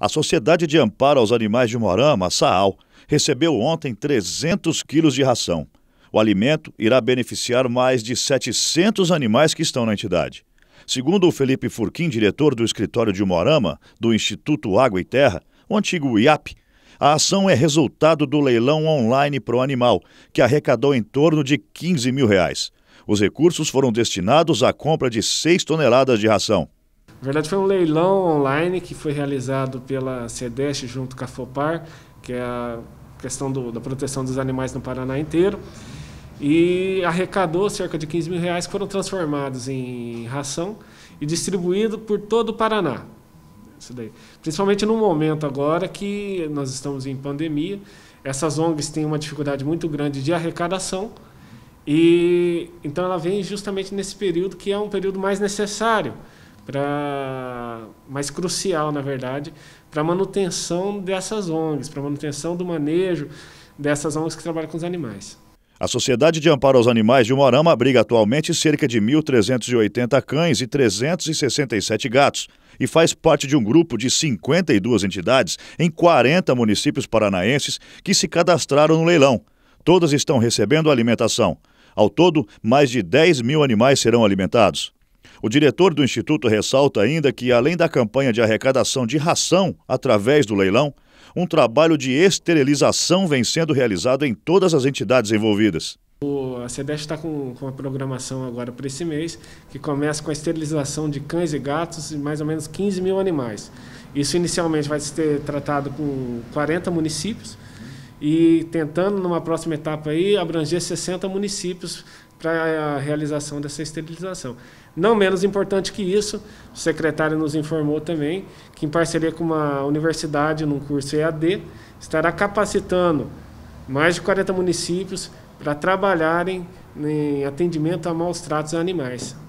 A Sociedade de Amparo aos Animais de Morama, SAAL, recebeu ontem 300 quilos de ração. O alimento irá beneficiar mais de 700 animais que estão na entidade. Segundo o Felipe Furquim, diretor do escritório de Morama, do Instituto Água e Terra, o antigo IAP, a ação é resultado do leilão online pro animal, que arrecadou em torno de 15 mil reais. Os recursos foram destinados à compra de 6 toneladas de ração. Na verdade, foi um leilão online que foi realizado pela SEDESH junto com a FOPAR, que é a questão do, da proteção dos animais no Paraná inteiro. E arrecadou cerca de 15 mil reais, que foram transformados em ração e distribuído por todo o Paraná. Isso daí. Principalmente no momento agora que nós estamos em pandemia, essas ONGs têm uma dificuldade muito grande de arrecadação. E então ela vem justamente nesse período que é um período mais necessário para mais crucial, na verdade, para a manutenção dessas ONGs, para a manutenção do manejo dessas ONGs que trabalham com os animais. A Sociedade de Amparo aos Animais de Morama abriga atualmente cerca de 1.380 cães e 367 gatos e faz parte de um grupo de 52 entidades em 40 municípios paranaenses que se cadastraram no leilão. Todas estão recebendo alimentação. Ao todo, mais de 10 mil animais serão alimentados. O diretor do Instituto ressalta ainda que, além da campanha de arrecadação de ração através do leilão, um trabalho de esterilização vem sendo realizado em todas as entidades envolvidas. A CEDES está com, com a programação agora para esse mês, que começa com a esterilização de cães e gatos e mais ou menos 15 mil animais. Isso inicialmente vai ser tratado com 40 municípios e tentando, numa próxima etapa, aí, abranger 60 municípios para a realização dessa esterilização. Não menos importante que isso, o secretário nos informou também que, em parceria com uma universidade, num curso EAD, estará capacitando mais de 40 municípios para trabalharem em atendimento a maus tratos a animais.